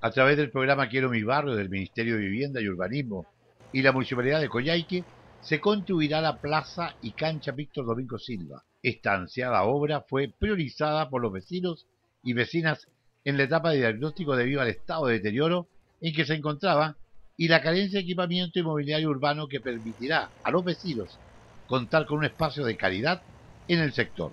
a través del programa Quiero mi barrio del Ministerio de Vivienda y Urbanismo y la Municipalidad de Coyhaique, se construirá la plaza y cancha Víctor Domingo Silva. Esta ansiada obra fue priorizada por los vecinos y vecinas en la etapa de diagnóstico debido al estado de deterioro en que se encontraba y la carencia de equipamiento inmobiliario urbano que permitirá a los vecinos contar con un espacio de calidad en el sector.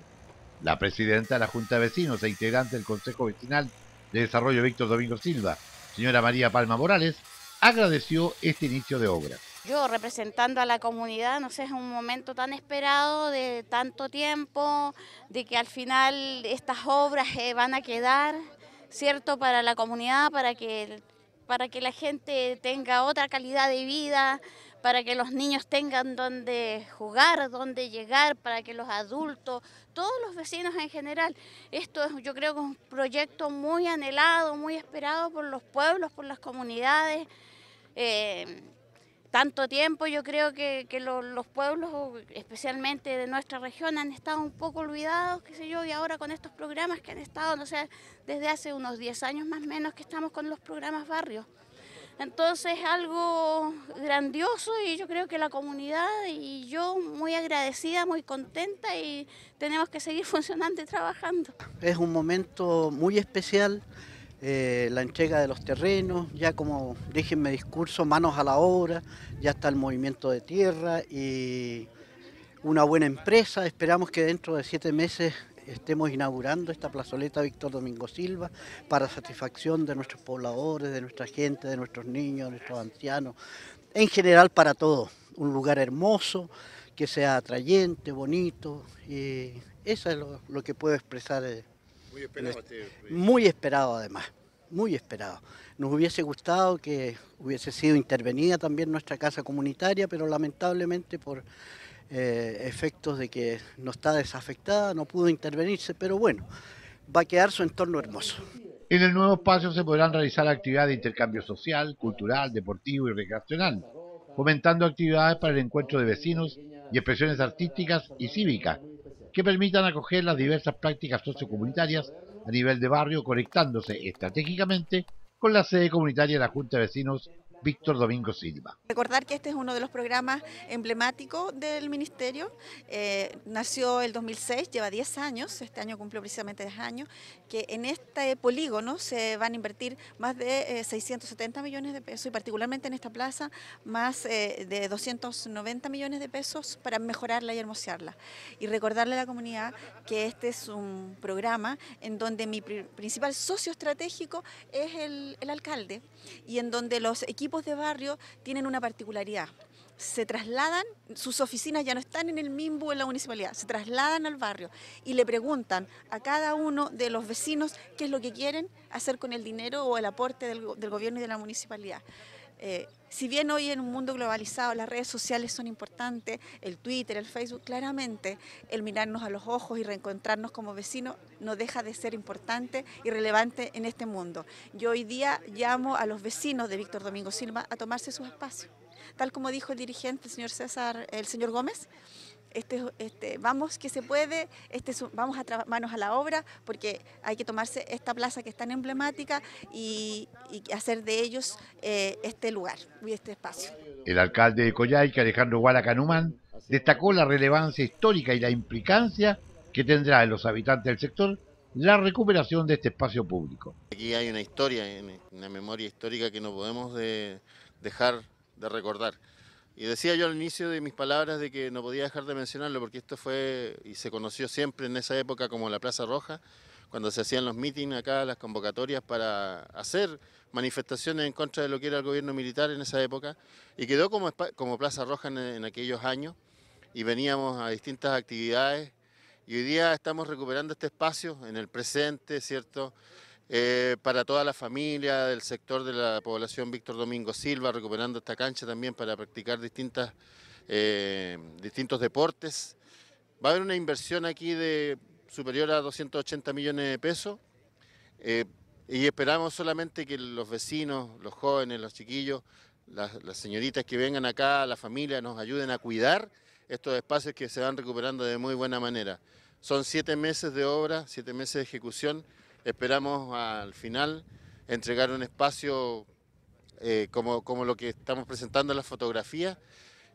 La presidenta de la Junta de Vecinos e integrante del Consejo Vecinal de Desarrollo Víctor Domingo Silva, señora María Palma Morales, agradeció este inicio de obra. Yo representando a la comunidad, no sé, es un momento tan esperado de tanto tiempo, de que al final estas obras eh, van a quedar, ¿cierto?, para la comunidad, para que, para que la gente tenga otra calidad de vida, para que los niños tengan donde jugar, donde llegar, para que los adultos, todos los vecinos en general. Esto yo creo que es un proyecto muy anhelado, muy esperado por los pueblos, por las comunidades. Eh, tanto tiempo yo creo que, los pueblos, especialmente de nuestra región, han estado un poco olvidados, qué sé yo, y ahora con estos programas que han estado, no sé, desde hace unos 10 años más o menos que estamos con los programas barrios. Entonces algo grandioso y yo creo que la comunidad y yo muy agradecida, muy contenta y tenemos que seguir funcionando y trabajando. Es un momento muy especial, eh, la entrega de los terrenos, ya como dije en mi discurso, manos a la obra, ya está el movimiento de tierra y una buena empresa. Esperamos que dentro de siete meses estemos inaugurando esta plazoleta Víctor Domingo Silva para satisfacción de nuestros pobladores, de nuestra gente, de nuestros niños, de nuestros ancianos, en general para todos. Un lugar hermoso, que sea atrayente, bonito, y eso es lo, que puedo expresar. Eh, este muy esperado además muy esperado. Nos hubiese gustado que hubiese sido intervenida también nuestra casa comunitaria, pero lamentablemente por eh, efectos de que no está desafectada, no pudo intervenirse, pero bueno, va a quedar su entorno hermoso. En el nuevo espacio se podrán realizar actividades de intercambio social, cultural, deportivo y recreacional, fomentando actividades para el encuentro de vecinos y expresiones artísticas y cívicas que permitan acoger las diversas prácticas sociocomunitarias a nivel de barrio, conectándose estratégicamente con la sede comunitaria de la Junta de Vecinos Víctor Domingo Silva. Recordar que este es uno de los programas emblemáticos del Ministerio. Eh, nació el 2006, lleva 10 años, este año cumplió precisamente 10 años, que en este polígono se van a invertir más de 670 eh, millones de pesos y particularmente en esta plaza más eh, de 290 millones de pesos para mejorarla y hermosearla. Y recordarle a la comunidad que este es un programa en donde mi principal socio estratégico es el, el alcalde y en donde los equipos de barrio tienen una particularidad. Se trasladan, sus oficinas ya no están en el MIMBU, en la municipalidad, se trasladan al barrio y le preguntan a cada uno de los vecinos qué es lo que quieren hacer con el dinero o el aporte del gobierno y de la municipalidad. Eh, si bien hoy en un mundo globalizado las redes sociales son importantes, el Twitter, el Facebook, claramente el mirarnos a los ojos y reencontrarnos como vecinos no deja de ser importante y relevante en este mundo. Yo hoy día llamo a los vecinos de Víctor Domingo Silva a tomarse sus espacios. Tal como dijo el dirigente, el señor César, el señor Gómez, este, este, vamos que se puede, este, vamos a manos a la obra, porque hay que tomarse esta plaza que es tan emblemática y, hacer de ellos eh, este lugar y este espacio. El alcalde de Coyhaique, Alejandro Guaracanumán, destacó la relevancia histórica y la implicancia que tendrá en los habitantes del sector la recuperación de este espacio público. Aquí hay una historia, una memoria histórica que no podemos dejar de recordar. Y decía yo al inicio de mis palabras de que no podía dejar de mencionarlo porque esto fue y se conoció siempre en esa época como la Plaza Roja, cuando se hacían los mítines acá, las convocatorias para hacer manifestaciones en contra de lo que era el gobierno militar en esa época, y quedó como, como Plaza Roja en, en aquellos años, y veníamos a distintas actividades, y hoy día estamos recuperando este espacio en el presente, ¿cierto? Eh, para toda la familia del sector de la población Víctor Domingo Silva, recuperando esta cancha también para practicar distintas, eh, distintos deportes. Va a haber una inversión aquí de superior a 280 millones de pesos eh, y esperamos solamente que los vecinos, los jóvenes, los chiquillos, las, las señoritas que vengan acá, la familia, nos ayuden a cuidar estos espacios que se van recuperando de muy buena manera. Son siete meses de obra, siete meses de ejecución. Esperamos al final entregar un espacio eh, como, como, lo que estamos presentando en las fotografía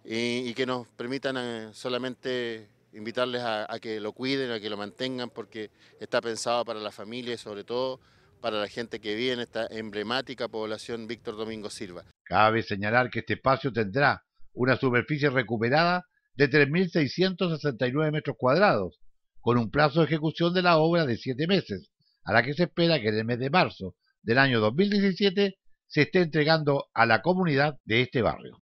y, que nos permitan eh, solamente invitarles a, que lo cuiden, a que lo mantengan, porque está pensado para la familia y sobre todo para la gente que vive en esta emblemática población Víctor Domingo Silva. Cabe señalar que este espacio tendrá una superficie recuperada de 3.669 metros cuadrados, con un plazo de ejecución de la obra de siete meses, a la que se espera que en el mes de marzo del año 2017 se esté entregando a la comunidad de este barrio.